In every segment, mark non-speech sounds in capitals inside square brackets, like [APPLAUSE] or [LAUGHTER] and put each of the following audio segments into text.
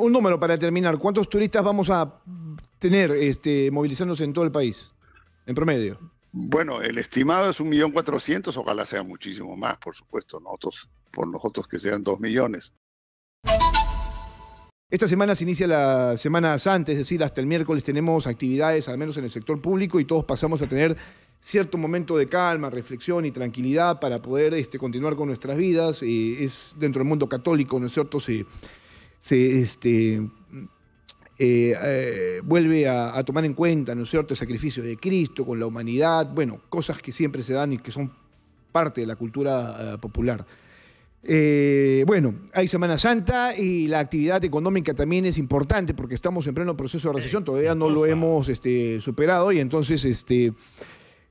Un número para terminar. ¿Cuántos turistas vamos a tener este, movilizándose en todo el país, en promedio? Bueno, el estimado es un millón ojalá sea muchísimo más, por supuesto, nosotros, por nosotros que sean 2 millones. Esta semana se inicia la Semana Santa, es decir, hasta el miércoles tenemos actividades, al menos en el sector público, y todos pasamos a tener cierto momento de calma, reflexión y tranquilidad para poder este, continuar con nuestras vidas. Eh, es dentro del mundo católico, ¿no es cierto? Se, se este, eh, eh, vuelve a, tomar en cuenta, ¿no cierto?, el sacrificio de Cristo con la humanidad, bueno, cosas que siempre se dan y que son parte de la cultura eh, popular. bueno, hay Semana Santa y la actividad económica también es importante porque estamos en pleno proceso de recesión, todavía no lo hemos este, superado y entonces este,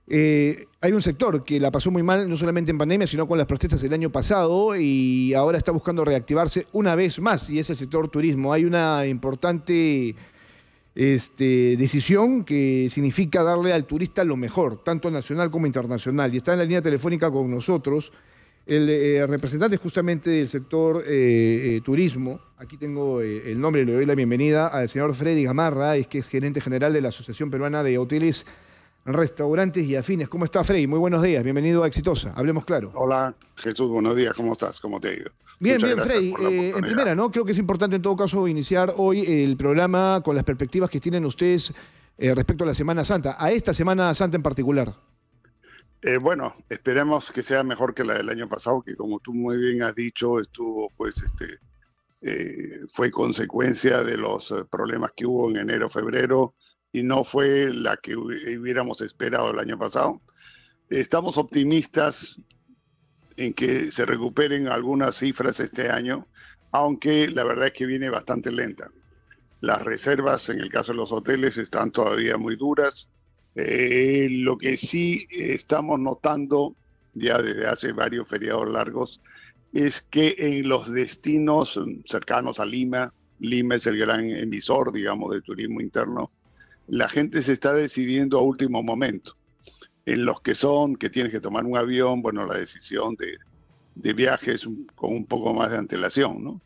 eh, hay un sector que la pasó muy mal, no solamente en pandemia, sino con las protestas el año pasado y ahora está buscando reactivarse una vez más, y es el sector turismo. Hay una importante este, decisión que significa darle al turista lo mejor, tanto nacional como internacional. Y está en la línea telefónica con nosotros el eh, representante justamente del sector eh, turismo, aquí tengo el nombre, y le doy la bienvenida al señor Freddy Gamarra, es que es gerente general de la Asociación Peruana de Hoteles restaurantes y afines. ¿Cómo está Frey? Muy buenos días, bienvenido a Exitosa, hablemos claro. Hola Jesús, buenos días, ¿cómo estás? ¿Cómo te ha Bien, bien Frey. Eh, en primera, ¿no? Creo que es importante en todo caso iniciar hoy el programa con las perspectivas que tienen ustedes eh, respecto a la Semana Santa, a esta Semana Santa en particular. Eh, bueno, esperemos que sea mejor que la del año pasado, que como tú muy bien has dicho, estuvo pues este... fue consecuencia de los problemas que hubo en enero, febrero, y no fue la que hubiéramos esperado el año pasado. Estamos optimistas en que se recuperen algunas cifras este año, aunque la verdad es que viene bastante lenta. Las reservas, en el caso de los hoteles, están todavía muy duras. Eh, lo que sí estamos notando ya desde hace varios feriados largos es que en los destinos cercanos a Lima, Lima es el gran emisor, digamos, de turismo interno, la gente se está decidiendo a último momento. En los que son, que tienes que tomar un avión, bueno, la decisión de, viaje es con un poco más de antelación, ¿no?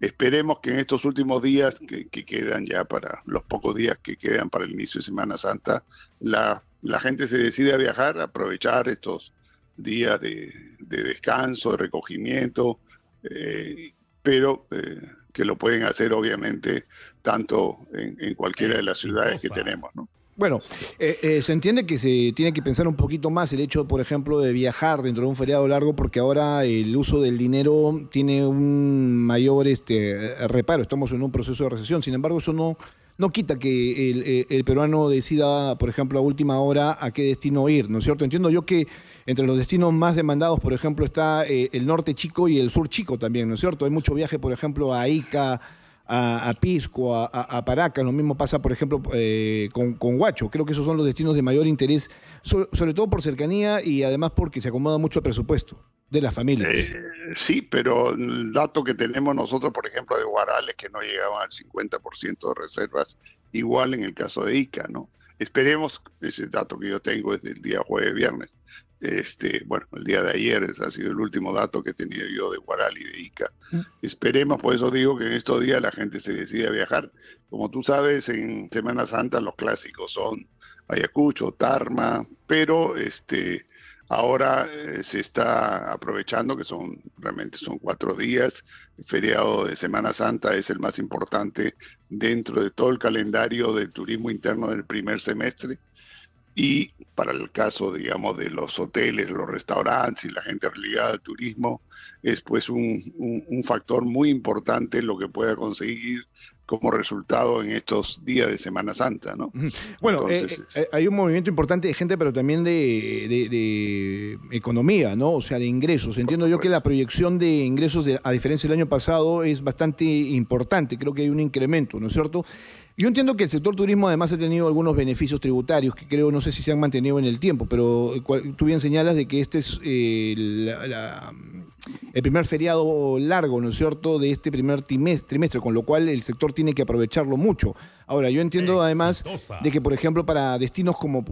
Esperemos que en estos últimos días que, quedan ya para los pocos días que quedan para el inicio de Semana Santa, la, gente se decide a viajar, a aprovechar estos días de, descanso, de recogimiento, eh, pero eh, que lo pueden hacer obviamente tanto en, cualquiera de las ciudades que tenemos. ¿no? Bueno, eh, eh, se entiende que se tiene que pensar un poquito más el hecho, por ejemplo, de viajar dentro de un feriado largo, porque ahora el uso del dinero tiene un mayor este, eh, reparo. Estamos en un proceso de recesión. Sin embargo, eso no, no quita que el, peruano decida, por ejemplo, a última hora a qué destino ir, ¿no es cierto? Entiendo yo que entre los destinos más demandados, por ejemplo, está el norte chico y el sur chico también, ¿no es cierto? Hay mucho viaje, por ejemplo, a Ica a, Pisco, a, Paracas, lo mismo pasa, por ejemplo, eh, con, con, Huacho. Creo que esos son los destinos de mayor interés, sobre todo por cercanía y además porque se acomoda mucho el presupuesto de las familias. Eh, sí, pero el dato que tenemos nosotros, por ejemplo, de Guarales, que no llegaban al 50% de reservas, igual en el caso de Ica, ¿no? Esperemos, ese dato que yo tengo es del día jueves, viernes, este, bueno, el día de ayer ha sido el último dato que he tenido yo de Guaral y de Ica. Mm. Esperemos, por eso digo que en estos días la gente se decide a viajar. Como tú sabes, en Semana Santa los clásicos son Ayacucho, Tarma, pero este, ahora eh, se está aprovechando que son realmente son cuatro días. El feriado de Semana Santa es el más importante dentro de todo el calendario del turismo interno del primer semestre y para el caso, digamos, de los hoteles, los restaurantes y la gente ligada al turismo, es pues un, factor muy importante lo que pueda conseguir como resultado en estos días de Semana Santa, ¿no? Bueno, eh, eh, eh, hay un movimiento importante de gente, pero también de, de, economía, ¿no? O sea, de ingresos. Entiendo yo que la proyección de ingresos, a diferencia del año pasado, es bastante importante. Creo que hay un incremento, ¿no es cierto? Yo entiendo que el sector turismo además ha tenido algunos beneficios tributarios que creo, no sé si se han mantenido en el tiempo, pero eh, tú bien señalas de que este es eh, el primer feriado largo, ¿no es cierto?, de este primer trimestre, con lo cual el sector tiene que aprovecharlo mucho. Ahora, yo entiendo además de que, por ejemplo, para destinos como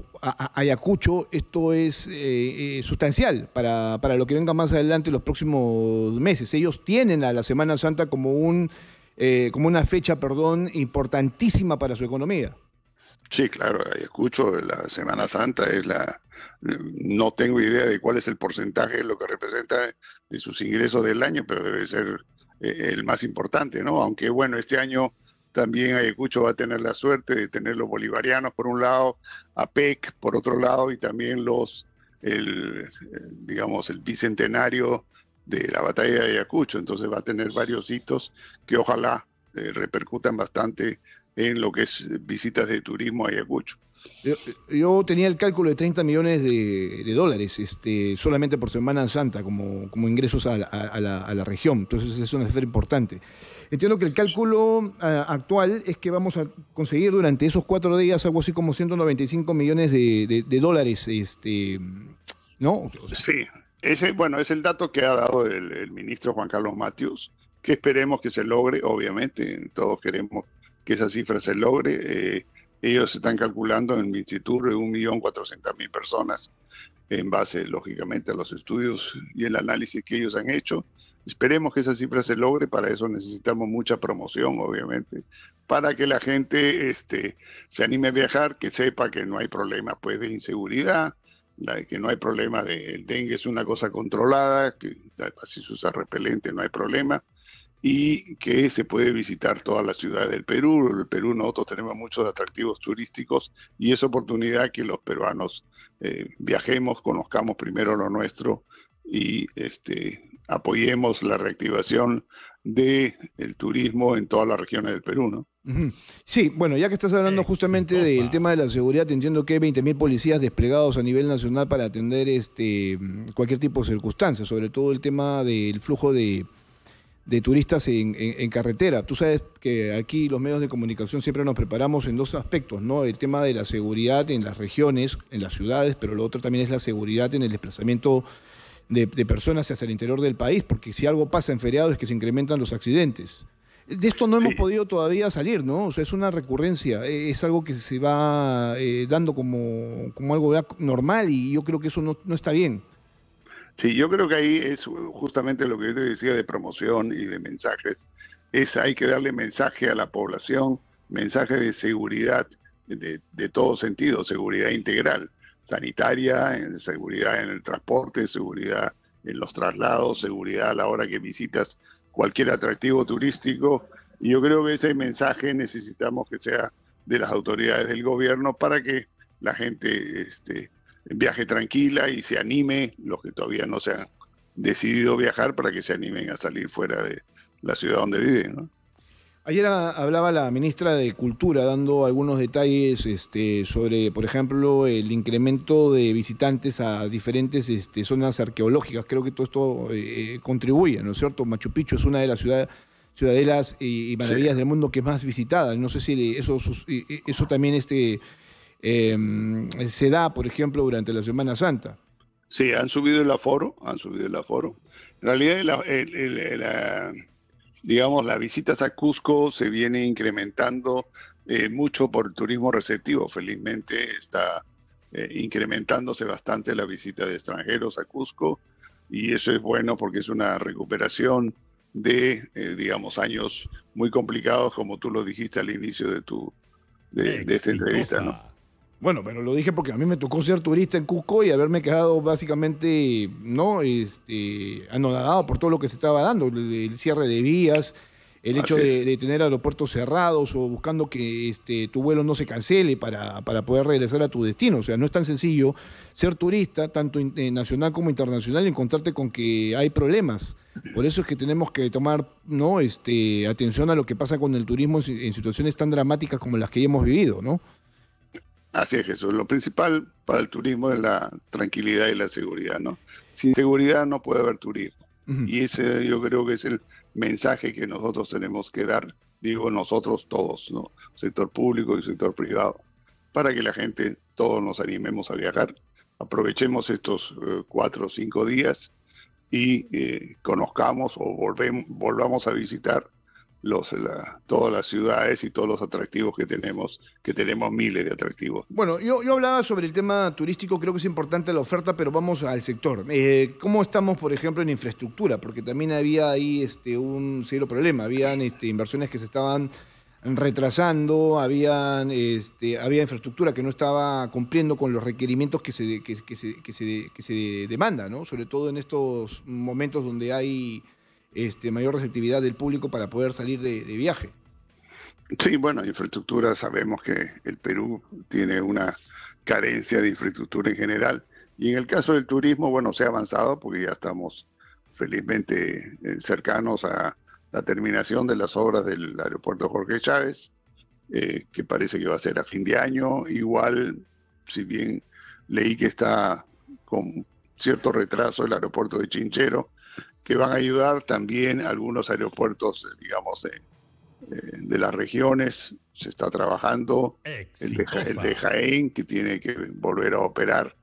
Ayacucho, esto es eh, sustancial para, para, lo que venga más adelante los próximos meses. Ellos tienen a la Semana Santa como un eh, como una fecha, perdón, importantísima para su economía. Sí, claro, escucho, la Semana Santa es la... No tengo idea de cuál es el porcentaje, lo que representa de sus ingresos del año, pero debe ser eh, el más importante, ¿no? Aunque bueno, este año también Ayacucho va a tener la suerte de tener los bolivarianos por un lado, APEC por otro lado y también los, digamos, el bicentenario de la batalla de Ayacucho, entonces va a tener varios hitos que ojalá eh, repercutan bastante en lo que es visitas de turismo a Ayacucho. Yo, tenía el cálculo de 30 millones de, dólares este, solamente por Semana Santa como, como ingresos a la, región, entonces es una cifra importante. Entiendo que el cálculo actual es que vamos a conseguir durante esos cuatro días algo así como 195 millones de, dólares este, ¿no? sí, ese, bueno, es el dato que ha dado el, ministro Juan Carlos Matius, que esperemos que se logre, obviamente, todos queremos que esa cifra se logre. Eh, ellos están calculando en mi instituto de 1.400.000 personas en base, lógicamente, a los estudios y el análisis que ellos han hecho. Esperemos que esa cifra se logre, para eso necesitamos mucha promoción, obviamente, para que la gente este, se anime a viajar, que sepa que no hay problema pues, de inseguridad, que no hay problema de el dengue es una cosa controlada, que así se usa repelente, no hay problema, y que se puede visitar todas las ciudades del Perú. En el Perú nosotros tenemos muchos atractivos turísticos y es oportunidad que los peruanos eh, viajemos, conozcamos primero lo nuestro y este, apoyemos la reactivación del turismo en todas las regiones del Perú, ¿no? Sí, bueno, ya que estás hablando justamente del tema de la seguridad, entiendo que hay 20.000 policías desplegados a nivel nacional para atender este cualquier tipo de circunstancias sobre todo el tema del flujo de, turistas en, carretera. Tú sabes que aquí los medios de comunicación siempre nos preparamos en dos aspectos, ¿no? El tema de la seguridad en las regiones, en las ciudades, pero lo otro también es la seguridad en el desplazamiento de, personas hacia el interior del país, porque si algo pasa en feriado es que se incrementan los accidentes. De esto no hemos podido todavía salir, ¿no? O sea, es una recurrencia, e, es algo que se va eh, dando como, como algo normal y yo creo que eso no, no está bien. Sí, yo creo que ahí es justamente lo que yo te decía de promoción y de mensajes. Es hay que darle mensaje a la población, mensaje de seguridad de, de todo sentido, seguridad integral, sanitaria, seguridad en el transporte, seguridad en los traslados, seguridad a la hora que visitas cualquier atractivo turístico. Y yo creo que ese mensaje necesitamos que sea de las autoridades del gobierno para que la gente este, viaje tranquila y se anime, los que todavía no se han decidido viajar, para que se animen a salir fuera de la ciudad donde viven. ¿no? Ayer ah, hablaba la ministra de Cultura dando algunos detalles este, sobre, por ejemplo, el incremento de visitantes a diferentes este, zonas arqueológicas. Creo que todo esto eh, contribuye, ¿no es cierto? Machu Picchu es una de las ciudades ciudadelas y, maravillas del mundo que es más visitada. No sé si eso, eh, eh, eso también este, em, se da, por ejemplo, durante la Semana Santa. Sí, han subido el aforo, han subido el aforo. En realidad, digamos, las visitas a Cusco se viene incrementando eh, mucho por el turismo receptivo. Felizmente está eh, incrementándose bastante la visita de extranjeros a Cusco y eso es bueno porque es una recuperación de, eh, digamos, años muy complicados, como tú lo dijiste al inicio de tu de, de esta entrevista. ¿no? Bueno, pero lo dije porque a mí me tocó ser turista en Cusco y haberme quedado básicamente, ¿no? Este, por todo lo que se estaba dando, el cierre de vías, el hecho de, tener aeropuertos cerrados o buscando que este, tu vuelo no se cancele para, poder regresar a tu destino. O sea, no es tan sencillo ser turista, tanto eh, nacional como internacional, y encontrarte con que hay problemas. Por eso es que tenemos que tomar ¿no? este, atención a lo que pasa con el turismo en, situaciones tan dramáticas como las que hemos vivido, ¿no? Así es, Jesús. Lo principal para el turismo es la tranquilidad y la seguridad, ¿no? Sin seguridad no puede haber turismo. Y ese yo creo que es el mensaje que nosotros tenemos que dar, digo nosotros todos, ¿no? Sector público y sector privado, para que la gente, todos nos animemos a viajar, aprovechemos estos eh, cuatro o cinco días y eh, conozcamos o volvemos, volvamos a visitar los, eh, todas las ciudades y todos los atractivos que tenemos, que tenemos miles de atractivos. Bueno, yo, hablaba sobre el tema turístico, creo que es importante la oferta, pero vamos al sector. Eh, ¿Cómo estamos, por ejemplo, en infraestructura? Porque también había ahí este, un serio problema, habían este, inversiones que se estaban retrasando, habían, este, había infraestructura que no estaba cumpliendo con los requerimientos que se, se, que se demanda, ¿no? sobre todo en estos momentos donde hay este, mayor receptividad del público para poder salir de, viaje. Sí, bueno, infraestructura, sabemos que el Perú tiene una carencia de infraestructura en general. Y en el caso del turismo, bueno, se ha avanzado porque ya estamos felizmente eh, cercanos a la terminación de las obras del aeropuerto Jorge Chávez, eh, que parece que va a ser a fin de año. Igual, si bien leí que está con cierto retraso el aeropuerto de Chinchero, que van a ayudar también algunos aeropuertos, eh, digamos, eh, de, las regiones. Se está trabajando el de, Jaén, que tiene que volver a operar,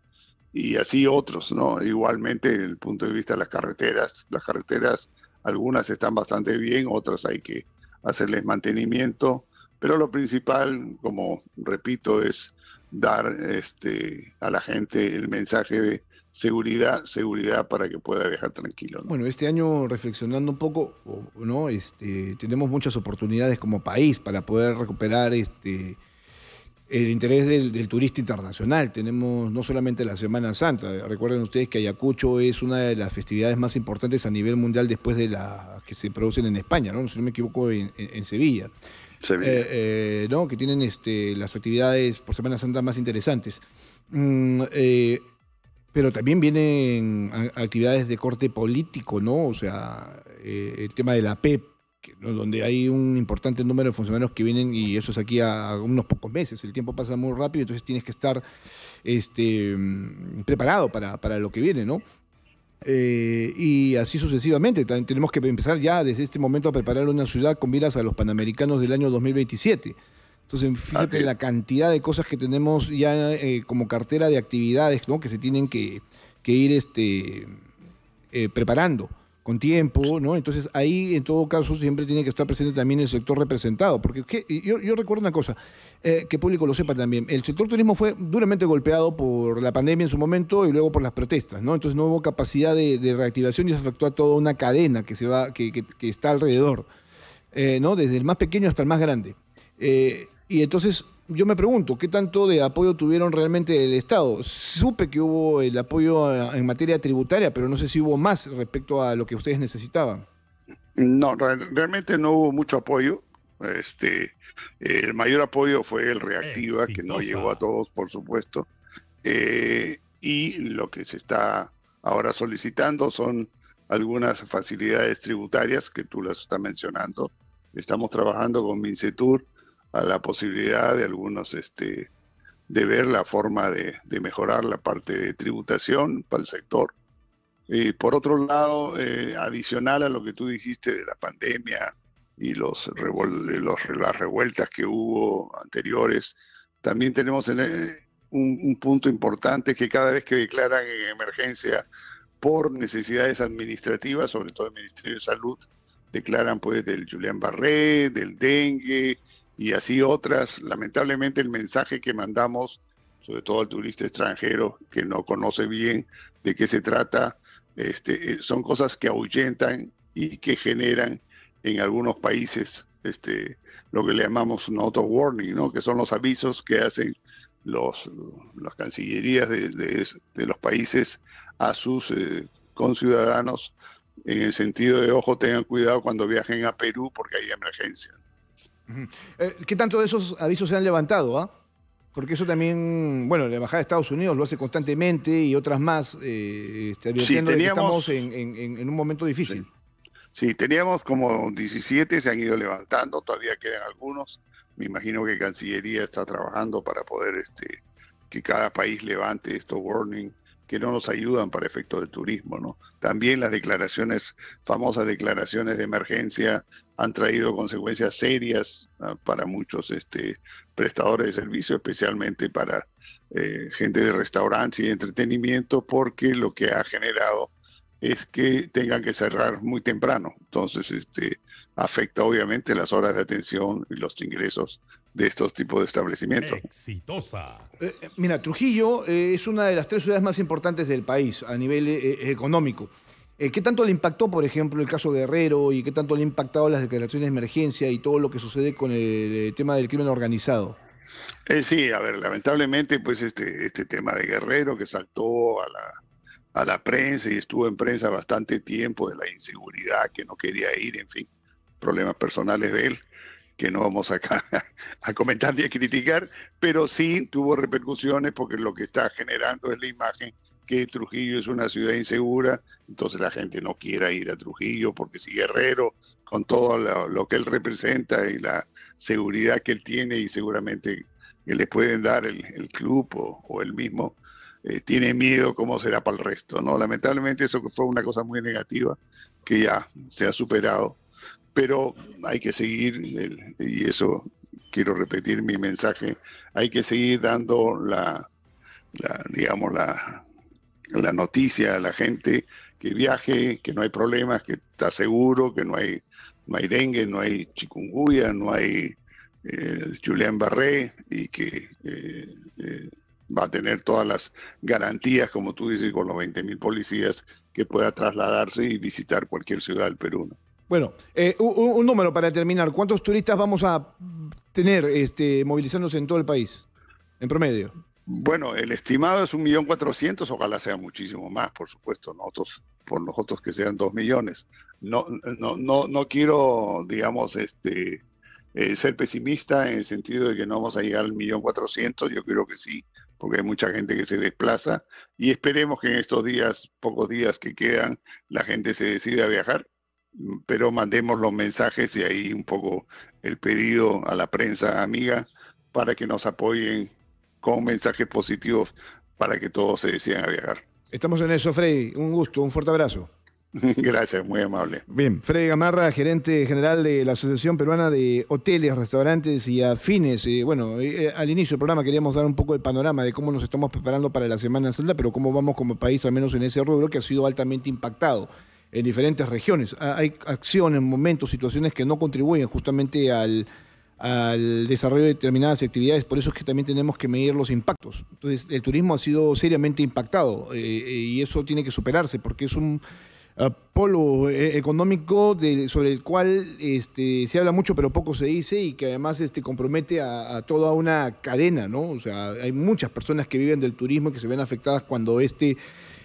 y así otros, ¿no? Igualmente, desde el punto de vista de las carreteras, las carreteras, algunas están bastante bien, otras hay que hacerles mantenimiento, pero lo principal, como repito, es dar este, a la gente el mensaje de seguridad, seguridad para que pueda viajar tranquilo. Bueno, este año reflexionando un poco, ¿no? Este, tenemos muchas oportunidades como país para poder recuperar este el interés del, turista internacional. Tenemos no solamente la Semana Santa, recuerden ustedes que Ayacucho es una de las festividades más importantes a nivel mundial después de las que se producen en España, ¿no? si no me equivoco, en, Sevilla. Sevilla. Eh, eh, que tienen este, las actividades por Semana Santa más interesantes. Mm, eh, pero también vienen actividades de corte político, ¿no? O sea, eh, el tema de la PEP, e donde hay un importante número de funcionarios que vienen y eso es aquí a, unos pocos meses. El tiempo pasa muy rápido, entonces tienes que estar este, mm, preparado para, para lo que viene, ¿no? Eh, y así sucesivamente. También tenemos que empezar ya desde este momento a preparar una ciudad con miras a los Panamericanos del año 2027. Entonces, fíjate la cantidad de cosas que tenemos ya eh, como cartera de actividades, ¿no? Que se tienen que, ir este, eh, preparando con tiempo, ¿no? Entonces, ahí, en todo caso, siempre tiene que estar presente también el sector representado. Porque Yo, recuerdo una cosa, eh, que el público lo sepa también. El sector turismo fue duramente golpeado por la pandemia en su momento y luego por las protestas, ¿no? Entonces, no hubo capacidad de, reactivación y se afectó a toda una cadena que, se va, que, está alrededor, ¿no? Desde el más pequeño hasta el más grande. Y entonces yo me pregunto, ¿qué tanto de apoyo tuvieron realmente el Estado? Supe que hubo el apoyo eh, en materia tributaria, pero no sé si hubo más respecto a lo que ustedes necesitaban. No, realmente no hubo mucho apoyo. Este, el mayor apoyo fue el Reactiva, que no llegó a todos, por supuesto. Eh, y lo que se está ahora solicitando son algunas facilidades tributarias que tú las estás mencionando. Estamos trabajando con Mincetur a la posibilidad de algunos este, de ver la forma de, mejorar la parte de tributación para el sector. Y por otro lado, eh, adicional a lo que tú dijiste de la pandemia y los, las revueltas que hubo anteriores, también tenemos eh, un, punto importante que cada vez que declaran emergencia por necesidades administrativas, sobre todo el Ministerio de Salud, declaran pues del Julián Barré, del dengue, y así otras. Lamentablemente el mensaje que mandamos, sobre todo al turista extranjero que no conoce bien de qué se trata, este, eh, son cosas que ahuyentan y que generan en algunos países este, lo que le llamamos un auto warning, ¿no? que son los avisos que hacen los, las cancillerías de, de, los países a sus eh, conciudadanos en el sentido de, ojo, tengan cuidado cuando viajen a Perú porque hay emergencia. Eh, ¿Qué tanto de esos avisos se han levantado? ¿ah? Porque eso también, bueno, la Embajada de Estados Unidos lo hace constantemente y otras más, eh, este, estamos en, un momento difícil. Sí. teníamos como 17, se han ido levantando, todavía quedan algunos. Me imagino que Cancillería está trabajando para poder este, que cada país levante estos warnings que no nos ayudan para efectos del turismo. ¿no? También las declaraciones, famosas declaraciones de emergencia, han traído consecuencias serias para muchos este, prestadores de servicios, especialmente para eh, gente de restaurantes y entretenimiento, porque lo que ha generado es que tengan que cerrar muy temprano. Entonces, este, afecta obviamente las horas de atención y los ingresos de estos tipos de establecimientos. Exitosa. Eh, eh, mira, Trujillo eh, es una de las tres ciudades más importantes del país a nivel económico. ¿Qué tanto le impactó, por ejemplo, el caso Guerrero y qué tanto le ha impactado las declaraciones de emergencia y todo lo que sucede con el, tema del crimen organizado? sí, a ver, lamentablemente, pues este, este tema de Guerrero que saltó a la, a la prensa y estuvo en prensa bastante tiempo de la inseguridad, que no quería ir, en fin, problemas personales de él que no vamos acá [LAUGHS] a comentar ni a criticar, pero sí tuvo repercusiones porque lo que está generando es la imagen que Trujillo es una ciudad insegura, entonces la gente no quiera ir a Trujillo porque si Guerrero, con todo lo, que él representa y la seguridad que él tiene y seguramente que le pueden dar el, club o, él mismo, eh, tiene miedo cómo será para el resto. ¿no? Lamentablemente eso fue una cosa muy negativa que ya se ha superado pero hay que seguir, y eso quiero repetir mi mensaje, hay que seguir dando la, digamos, la, la noticia a la gente que viaje, que no hay problemas, que está seguro, que no hay, mairengue, no hay chikungunya, no hay julian eh, Julián Barré y que eh, eh, va a tener todas las garantías, como tú dices, con los 20.000 policías que pueda trasladarse y visitar cualquier ciudad del Perú. Bueno, eh, un, número para terminar. ¿Cuántos turistas vamos a tener este, movilizándose en todo el país, en promedio? Bueno, el estimado es un millón cuatrocientos, ojalá sea muchísimo más, por supuesto, nosotros, por nosotros que sean dos millones. No, no, no, no quiero, digamos, este, eh, ser pesimista en el sentido de que no vamos a llegar al millón cuatrocientos, yo creo que sí, porque hay mucha gente que se desplaza y esperemos que en estos días, pocos días que quedan, la gente se decida a viajar pero mandemos los mensajes y ahí un poco el pedido a la prensa amiga para que nos apoyen con mensajes positivos para que todos se decidan a viajar. Estamos en eso, Freddy. Un gusto, un fuerte abrazo. [LAUGHS] Gracias, muy amable. Bien, Freddy Gamarra, gerente general de la Asociación Peruana de Hoteles, Restaurantes y Afines. Eh, bueno, eh, eh, al inicio del programa queríamos dar un poco el panorama de cómo nos estamos preparando para la Semana Santa, pero cómo vamos como país, al menos en ese rubro, que ha sido altamente impactado en diferentes regiones. Ah, hay acciones, momentos, situaciones que no contribuyen justamente al, desarrollo de determinadas actividades, por eso es que también tenemos que medir los impactos. Entonces, el turismo ha sido seriamente impactado eh, eh, y eso tiene que superarse porque es un ah, polo eh, económico sobre el cual este, se habla mucho pero poco se dice y que además este, compromete a, a, toda una cadena, ¿no? O sea, hay muchas personas que viven del turismo y que se ven afectadas cuando este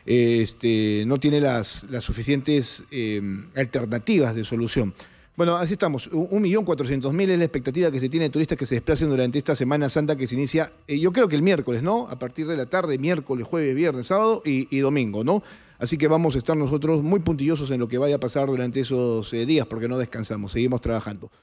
este, no tiene las, suficientes eh, alternativas de solución. Bueno, así estamos. 1.400.000 es la expectativa que se tiene de turistas que se desplacen durante esta Semana Santa que se inicia, eh, yo creo que el miércoles, ¿no? A partir de la tarde, miércoles, jueves, viernes, sábado y, domingo, ¿no? Así que vamos a estar nosotros muy puntillosos en lo que vaya a pasar durante esos eh, días porque no descansamos, seguimos trabajando.